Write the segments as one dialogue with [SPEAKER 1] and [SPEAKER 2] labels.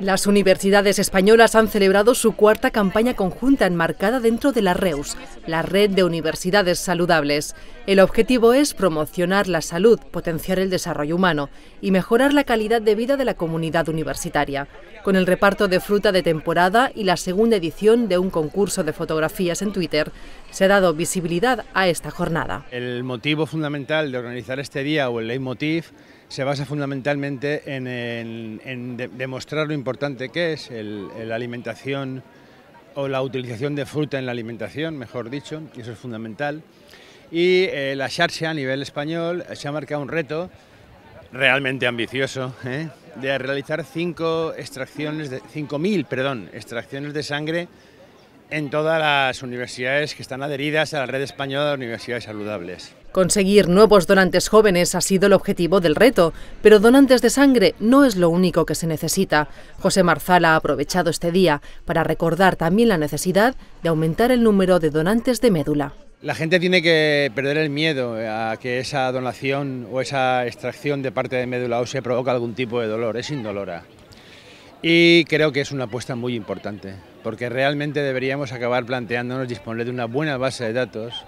[SPEAKER 1] Las universidades españolas han celebrado su cuarta campaña conjunta enmarcada dentro de la REUS, la Red de Universidades Saludables. El objetivo es promocionar la salud, potenciar el desarrollo humano y mejorar la calidad de vida de la comunidad universitaria, con el reparto de fruta de temporada y la segunda edición de un concurso de fotografías en Twitter. Se ha dado visibilidad a esta jornada.
[SPEAKER 2] El motivo fundamental de organizar este día o el leitmotiv se basa fundamentalmente en, demostrar lo importante que es la alimentación o la utilización de fruta en la alimentación, mejor dicho, y eso es fundamental. Y eh, la Xarxa a nivel español se ha marcado un reto realmente ambicioso ¿eh? de realizar extracciones de 5000, perdón, extracciones de sangre en todas las universidades que están adheridas a la red española de universidades saludables.
[SPEAKER 1] Conseguir nuevos donantes jóvenes ha sido el objetivo del reto, pero donantes de sangre no es lo único que se necesita. José Marzal ha aprovechado este día para recordar también la necesidad de aumentar el número de donantes de médula.
[SPEAKER 2] La gente tiene que perder el miedo a que esa donación o esa extracción de parte de médula ósea provoque algún tipo de dolor, es indolora. Y creo que es una apuesta muy importante, porque realmente deberíamos acabar planteándonos disponer de una buena base de datos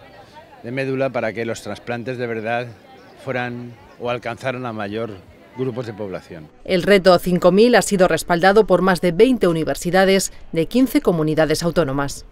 [SPEAKER 2] de médula para que los trasplantes de verdad fueran o alcanzaran a mayor grupos de población.
[SPEAKER 1] El reto 5.000 ha sido respaldado por más de 20 universidades de 15 comunidades autónomas.